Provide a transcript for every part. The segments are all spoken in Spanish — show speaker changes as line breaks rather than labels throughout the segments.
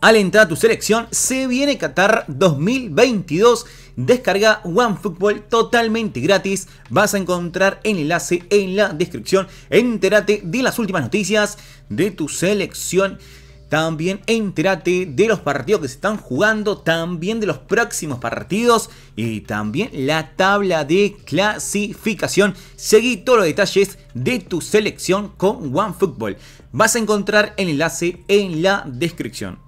Al entrar a tu selección, se viene Qatar 2022. Descarga OneFootball totalmente gratis. Vas a encontrar el enlace en la descripción. Entérate de las últimas noticias de tu selección. También entérate de los partidos que se están jugando, también de los próximos partidos y también la tabla de clasificación. Seguí todos los detalles de tu selección con OneFootball. Vas a encontrar el enlace en la descripción.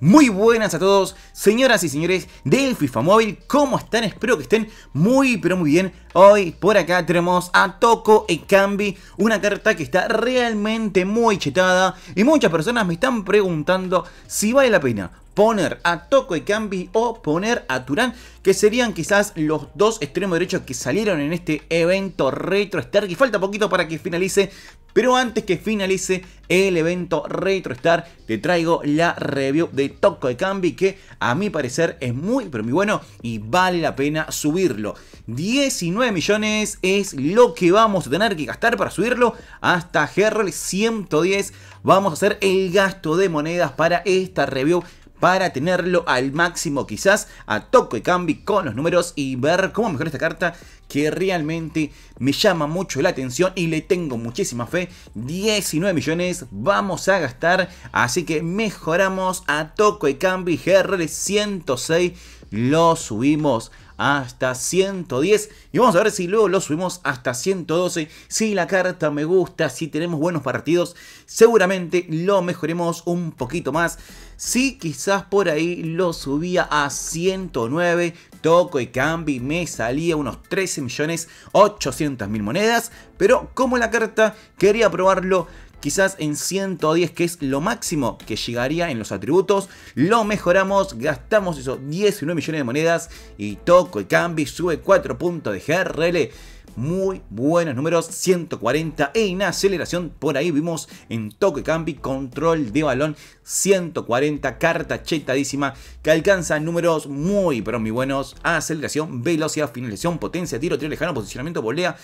Muy buenas a todos, señoras y señores del FIFA Móvil, ¿cómo están? Espero que estén muy pero muy bien. Hoy por acá tenemos a Toko Ekambi, una carta que está realmente muy chetada y muchas personas me están preguntando si vale la pena poner a Toco de Cambi o poner a Turán, que serían quizás los dos extremos derechos que salieron en este evento Retro Star. Y falta poquito para que finalice, pero antes que finalice el evento Retro Star, te traigo la review de Toco de Cambi, que a mi parecer es muy, pero muy bueno y vale la pena subirlo. 19 millones es lo que vamos a tener que gastar para subirlo hasta Herrel 110. Vamos a hacer el gasto de monedas para esta review para tenerlo al máximo quizás a toco y cambi con los números y ver cómo mejora esta carta que realmente me llama mucho la atención y le tengo muchísima fe. 19 millones vamos a gastar, así que mejoramos a Toco y Cambi GR 106, lo subimos hasta 110 y vamos a ver si luego lo subimos hasta 112. Si la carta me gusta, si tenemos buenos partidos, seguramente lo mejoremos un poquito más. Si quizás por ahí lo subía a 109, toco y cambio me salía unos 13.800.000 monedas. Pero como la carta quería probarlo quizás en 110 que es lo máximo que llegaría en los atributos, lo mejoramos, gastamos eso, 19 millones de monedas y toco y cambio sube 4 puntos de GRL. Muy buenos números, 140 en aceleración. Por ahí vimos en toque cambi, control de balón, 140, carta chetadísima que alcanza números muy, pero muy buenos. Aceleración, velocidad, finalización, potencia, tiro, tiro lejano, posicionamiento, volea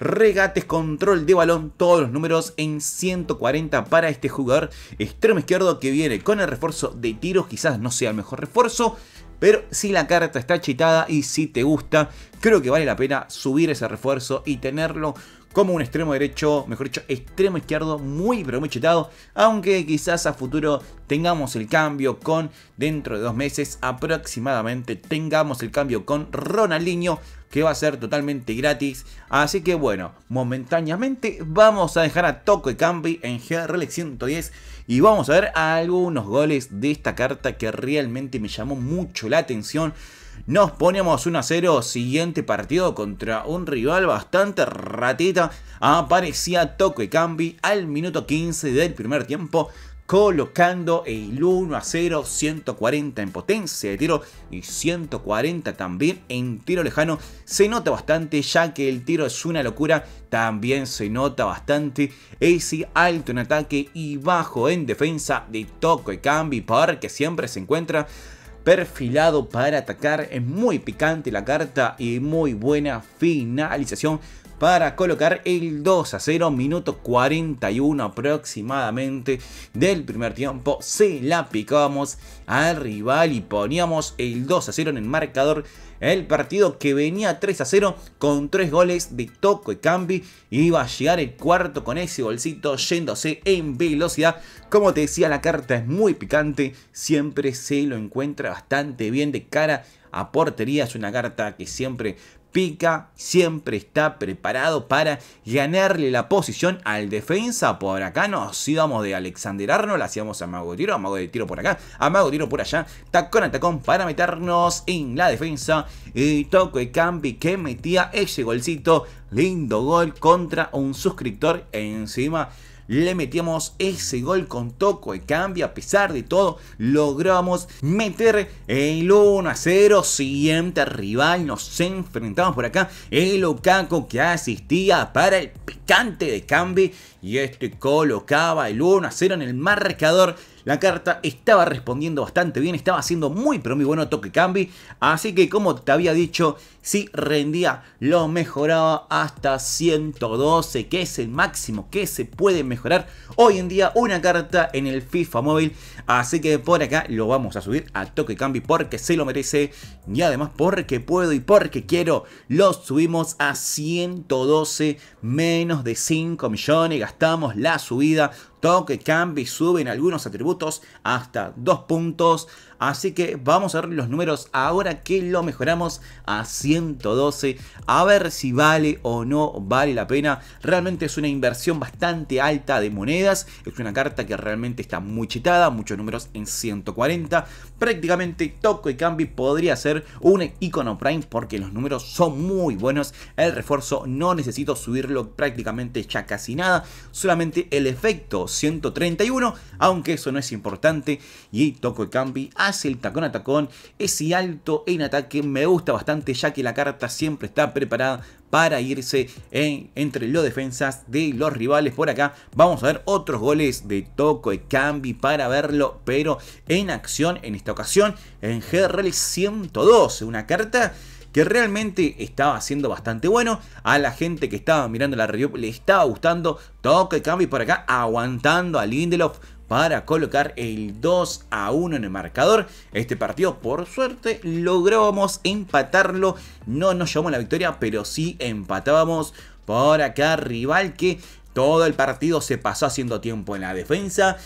regates, control de balón, todos los números en 140 para este jugador extremo izquierdo que viene con el refuerzo de tiros, quizás no sea el mejor refuerzo, pero si la carta está chitada y si te gusta, creo que vale la pena subir ese refuerzo y tenerlo como un extremo derecho, mejor dicho, extremo izquierdo muy pero muy chetado, aunque quizás a futuro tengamos el cambio con, dentro de dos meses aproximadamente, tengamos el cambio con Ronaldinho, que va a ser totalmente gratis, así que bueno, momentáneamente vamos a dejar a Toco y Cambi en GRL 110 y vamos a ver algunos goles de esta carta que realmente me llamó mucho la atención, nos poníamos 1 a 0. Siguiente partido contra un rival bastante ratita. Aparecía Toco y Cambi al minuto 15 del primer tiempo colocando el 1 a 0, 140 en potencia de tiro y 140 también en tiro lejano. Se nota bastante ya que el tiro es una locura, también se nota bastante ese alto en ataque y bajo en defensa de Toco y Cambi, que siempre se encuentra perfilado para atacar. Es muy picante la carta y muy buena finalización para colocar el 2 a 0, minuto 41 aproximadamente del primer tiempo. Se la picamos al rival y poníamos el 2 a 0 en el marcador el partido que venía 3 a 0 con 3 goles de Toco y Cambi. Iba a llegar el cuarto con ese bolsito yéndose en velocidad. Como te decía, la carta es muy picante, siempre se lo encuentra bastante bien de cara a portería. Es una carta que siempre Pica siempre está preparado para ganarle la posición al defensa. Por acá nos íbamos de Alexander Arnold, hacíamos amago de tiro, amago de tiro por acá, amago de tiro por allá, tacón a tacón para meternos en la defensa. Y toco y Cambi que metía ese golcito, lindo gol contra un suscriptor encima le metíamos ese gol con toco de cambio. A pesar de todo, logramos meter el 1 a 0. Siguiente rival, nos enfrentamos por acá. El Ocaco que asistía para el picante de Cambi. Y este colocaba el 1 a 0 en el marcador. La carta estaba respondiendo bastante bien, estaba haciendo muy pero muy bueno toque cambi. Así que como te había dicho, si sí rendía, lo mejoraba hasta 112, que es el máximo que se puede mejorar hoy en día una carta en el FIFA móvil. Así que por acá lo vamos a subir a toque cambi porque se lo merece y además porque puedo y porque quiero. Lo subimos a 112 menos de 5 millones, gastamos la subida toque, cambie suben algunos atributos hasta dos puntos. Así que vamos a ver los números ahora que lo mejoramos a 112. A ver si vale o no vale la pena. Realmente es una inversión bastante alta de monedas. Es una carta que realmente está muy chetada. Muchos números en 140. Prácticamente Toco y Cambi podría ser un icono Prime porque los números son muy buenos. El refuerzo no necesito subirlo prácticamente ya casi nada. Solamente el efecto 131. Aunque eso no es importante. Y Toco y Cambi el tacón a tacón, ese alto en ataque me gusta bastante ya que la carta siempre está preparada para irse eh, entre los defensas de los rivales por acá. Vamos a ver otros goles de Toco y Cambi para verlo, pero en acción en esta ocasión en GRL 112, una carta que realmente estaba haciendo bastante bueno. A la gente que estaba mirando la review le estaba gustando. Toque Cambi por acá, aguantando a Lindelof para colocar el 2 a 1 en el marcador. Este partido, por suerte, logramos empatarlo. No nos llamó la victoria, pero sí empatábamos por acá. Rival que todo el partido se pasó haciendo tiempo en la defensa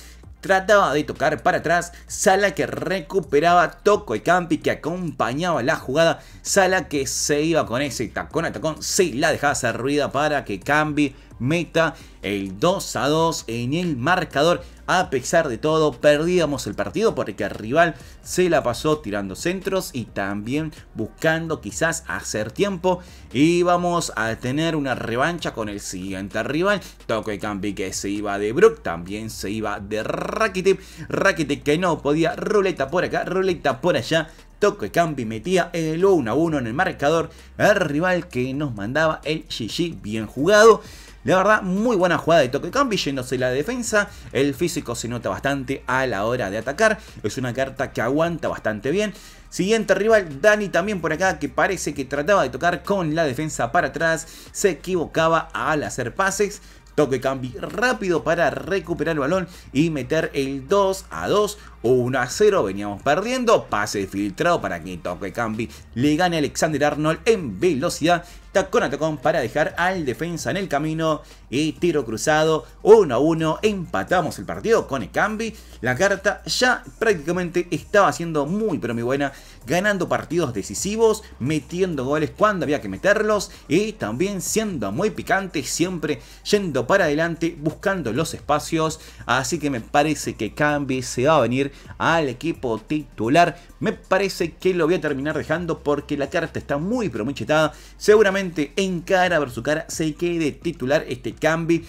trataba de tocar para atrás, Sala que recuperaba, Toco y Campi que acompañaba la jugada, Sala que se iba con ese tacón a tacón, sí, la dejaba ruida para que Campi meta, el 2 a 2 en el marcador. A pesar de todo, perdíamos el partido porque el rival se la pasó tirando centros y también buscando quizás hacer tiempo. Y vamos a tener una revancha con el siguiente rival. Toque Campi que se iba de Brook, también se iba de Rakitic. Rakitic que no podía, ruleta por acá, ruleta por allá. Toque Campi metía el 1 a 1 en el marcador. El rival que nos mandaba el GG bien jugado. La verdad, muy buena jugada de Toque cambi. yéndose la defensa. El físico se nota bastante a la hora de atacar. Es una carta que aguanta bastante bien. Siguiente rival, Dani también por acá, que parece que trataba de tocar con la defensa para atrás. Se equivocaba al hacer pases. Toque cambi rápido para recuperar el balón y meter el 2 a 2. 1 a 0, veníamos perdiendo, pase filtrado para que toque Cambi, le gane Alexander Arnold en velocidad, tacón a tacón para dejar al defensa en el camino y tiro cruzado 1 a 1, empatamos el partido con Cambi, la carta ya prácticamente estaba siendo muy pero muy buena, ganando partidos decisivos, metiendo goles cuando había que meterlos y también siendo muy picante, siempre yendo para adelante, buscando los espacios, así que me parece que Cambi se va a venir al equipo titular. Me parece que lo voy a terminar dejando porque la carta está muy pero muy chetada. Seguramente en cara versus cara se quede titular este cambio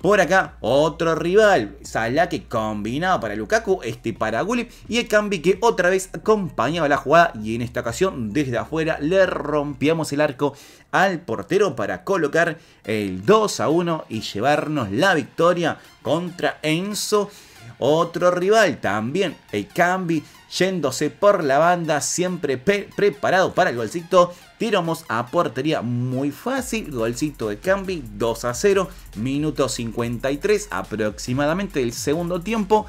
por acá, otro rival, Salah que combinaba para Lukaku, este para Gullit y Ekambi que otra vez acompañaba la jugada y en esta ocasión desde afuera le rompíamos el arco al portero para colocar el 2 a 1 y llevarnos la victoria contra Enzo. Otro rival también, el Ekambi, yéndose por la banda, siempre preparado para el golcito Tiramos a portería muy fácil, golcito de Cambi, 2 a 0, minuto 53 aproximadamente el segundo tiempo.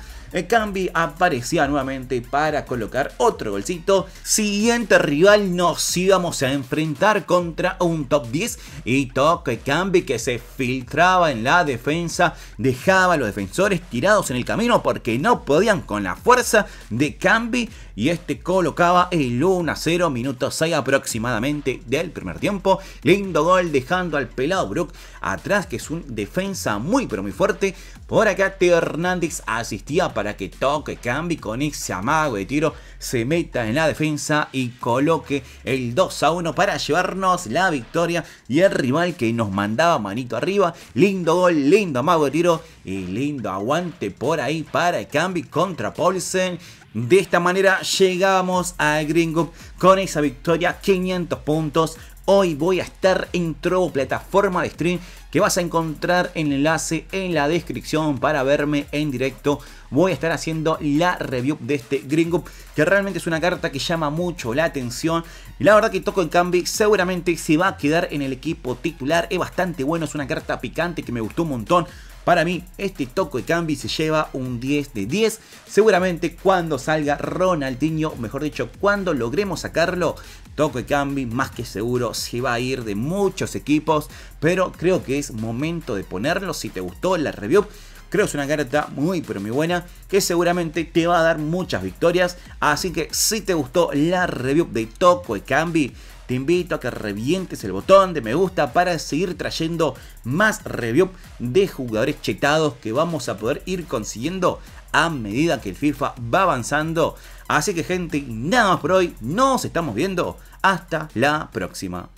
Cambi aparecía nuevamente para colocar otro golcito. Siguiente rival nos íbamos a enfrentar contra un top 10 y Toque Cambi que se filtraba en la defensa, dejaba a los defensores tirados en el camino porque no podían con la fuerza de Cambi y este colocaba el 1 a 0, minuto 6 aproximadamente del primer tiempo. Lindo gol dejando al pelado Brook atrás que es un defensa muy pero muy fuerte. Por acá Teo Hernández asistía para para que toque, Cambi con ese amago de tiro, se meta en la defensa y coloque el 2 a 1 para llevarnos la victoria y el rival que nos mandaba manito arriba. Lindo gol, lindo amago de tiro y lindo aguante por ahí para Cambi contra Paulsen. De esta manera llegamos a gringo. con esa victoria, 500 puntos Hoy voy a estar en Trovo, plataforma de stream que vas a encontrar el enlace en la descripción para verme en directo. Voy a estar haciendo la review de este Gringo, que realmente es una carta que llama mucho la atención. La verdad que Toco en Cambi seguramente se va a quedar en el equipo titular. Es bastante bueno, es una carta picante que me gustó un montón. Para mí, este Toco de Cambi se lleva un 10 de 10. Seguramente cuando salga Ronaldinho, mejor dicho, cuando logremos sacarlo, Toco y Cambi más que seguro se va a ir de muchos equipos, pero creo que es momento de ponerlo. Si te gustó la review, creo que es una carta muy pero muy buena que seguramente te va a dar muchas victorias. Así que si te gustó la review de Toco y Cambi, te invito a que revientes el botón de me gusta para seguir trayendo más review de jugadores chetados que vamos a poder ir consiguiendo a medida que el FIFA va avanzando. Así que gente, nada más por hoy, nos estamos viendo. Hasta la próxima.